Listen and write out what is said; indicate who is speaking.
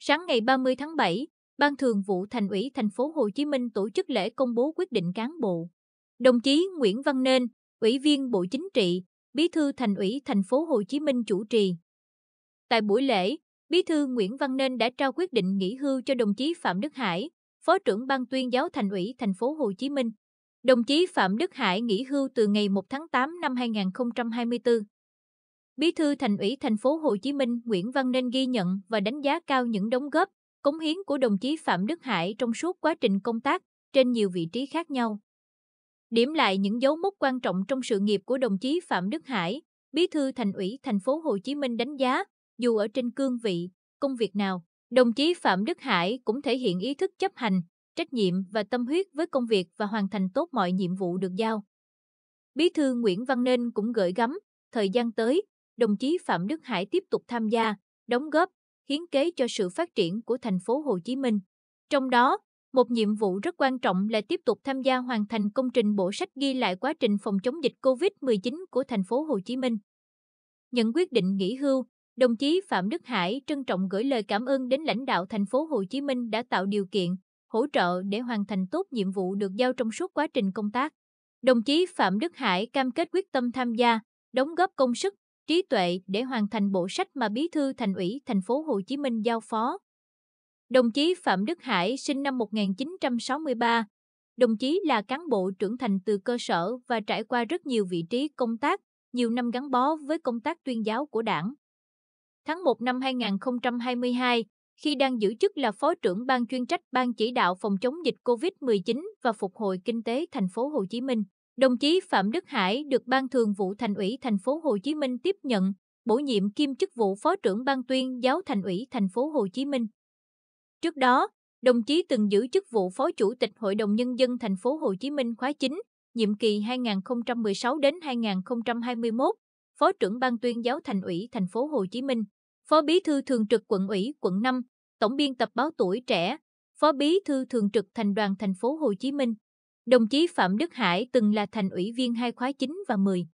Speaker 1: Sáng ngày 30 tháng 7, Ban Thường vụ Thành ủy Thành phố Hồ Chí Minh tổ chức lễ công bố quyết định cán bộ. Đồng chí Nguyễn Văn Nên, Ủy viên Bộ Chính trị, Bí thư Thành ủy Thành phố Hồ Chí Minh chủ trì. Tại buổi lễ, Bí thư Nguyễn Văn Nên đã trao quyết định nghỉ hưu cho đồng chí Phạm Đức Hải, Phó trưởng Ban tuyên giáo Thành ủy Thành phố Hồ Chí Minh. Đồng chí Phạm Đức Hải nghỉ hưu từ ngày 1 tháng 8 năm 2024. Bí thư Thành ủy Thành phố Hồ Chí Minh Nguyễn Văn Nên ghi nhận và đánh giá cao những đóng góp, cống hiến của đồng chí Phạm Đức Hải trong suốt quá trình công tác trên nhiều vị trí khác nhau. Điểm lại những dấu mốc quan trọng trong sự nghiệp của đồng chí Phạm Đức Hải, Bí thư Thành ủy Thành phố Hồ Chí Minh đánh giá, dù ở trên cương vị, công việc nào, đồng chí Phạm Đức Hải cũng thể hiện ý thức chấp hành, trách nhiệm và tâm huyết với công việc và hoàn thành tốt mọi nhiệm vụ được giao. Bí thư Nguyễn Văn Nên cũng gửi gắm, thời gian tới, đồng chí Phạm Đức Hải tiếp tục tham gia, đóng góp, hiến kế cho sự phát triển của thành phố Hồ Chí Minh. Trong đó, một nhiệm vụ rất quan trọng là tiếp tục tham gia hoàn thành công trình bộ sách ghi lại quá trình phòng chống dịch COVID-19 của thành phố Hồ Chí Minh. Nhận quyết định nghỉ hưu, đồng chí Phạm Đức Hải trân trọng gửi lời cảm ơn đến lãnh đạo thành phố Hồ Chí Minh đã tạo điều kiện, hỗ trợ để hoàn thành tốt nhiệm vụ được giao trong suốt quá trình công tác. Đồng chí Phạm Đức Hải cam kết quyết tâm tham gia, đóng góp công sức, trí tuệ để hoàn thành bộ sách mà Bí thư Thành ủy Thành phố Hồ Chí Minh giao phó. Đồng chí Phạm Đức Hải sinh năm 1963. Đồng chí là cán bộ trưởng thành từ cơ sở và trải qua rất nhiều vị trí công tác, nhiều năm gắn bó với công tác tuyên giáo của đảng. Tháng 1 năm 2022, khi đang giữ chức là Phó trưởng Ban chuyên trách Ban chỉ đạo phòng chống dịch COVID-19 và phục hồi kinh tế thành phố Hồ Chí Minh. Đồng chí Phạm Đức Hải được Ban Thường vụ Thành ủy Thành phố Hồ Chí Minh tiếp nhận, bổ nhiệm kiêm chức vụ Phó trưởng Ban tuyên giáo Thành ủy Thành phố Hồ Chí Minh. Trước đó, đồng chí từng giữ chức vụ Phó Chủ tịch Hội đồng Nhân dân Thành phố Hồ Chí Minh khóa 9, nhiệm kỳ 2016 đến 2021, Phó trưởng Ban tuyên giáo Thành ủy Thành phố Hồ Chí Minh, Phó Bí thư Thường trực Quận ủy Quận 5, Tổng biên tập báo Tuổi Trẻ, Phó Bí thư Thường trực Thành đoàn Thành phố Hồ Chí Minh. Đồng chí Phạm Đức Hải từng là thành ủy viên hai khóa 9 và 10.